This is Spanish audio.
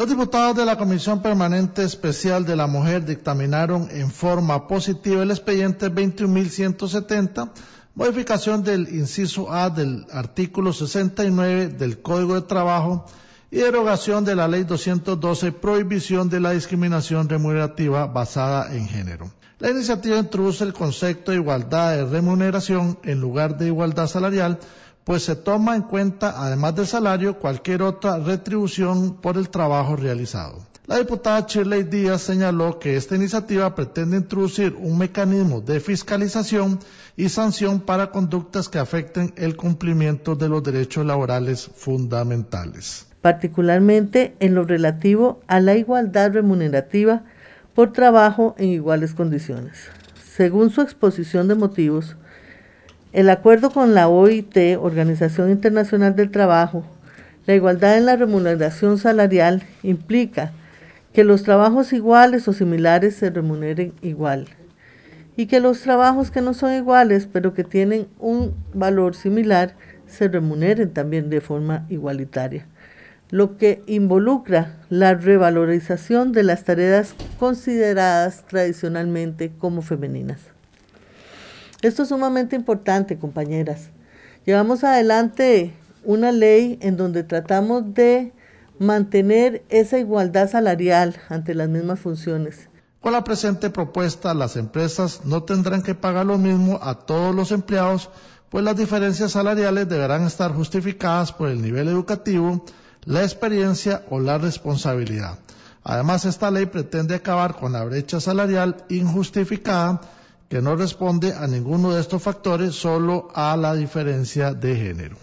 Los diputados de la Comisión Permanente Especial de la Mujer dictaminaron en forma positiva el expediente 21.170, modificación del inciso A del artículo 69 del Código de Trabajo y derogación de la Ley 212, prohibición de la discriminación remunerativa basada en género. La iniciativa introduce el concepto de igualdad de remuneración en lugar de igualdad salarial, pues se toma en cuenta, además del salario, cualquier otra retribución por el trabajo realizado. La diputada Shirley Díaz señaló que esta iniciativa pretende introducir un mecanismo de fiscalización y sanción para conductas que afecten el cumplimiento de los derechos laborales fundamentales. Particularmente en lo relativo a la igualdad remunerativa por trabajo en iguales condiciones. Según su exposición de motivos, el acuerdo con la OIT, Organización Internacional del Trabajo, la igualdad en la remuneración salarial implica que los trabajos iguales o similares se remuneren igual y que los trabajos que no son iguales pero que tienen un valor similar se remuneren también de forma igualitaria, lo que involucra la revalorización de las tareas consideradas tradicionalmente como femeninas. Esto es sumamente importante, compañeras. Llevamos adelante una ley en donde tratamos de mantener esa igualdad salarial ante las mismas funciones. Con la presente propuesta, las empresas no tendrán que pagar lo mismo a todos los empleados, pues las diferencias salariales deberán estar justificadas por el nivel educativo, la experiencia o la responsabilidad. Además, esta ley pretende acabar con la brecha salarial injustificada que no responde a ninguno de estos factores, solo a la diferencia de género.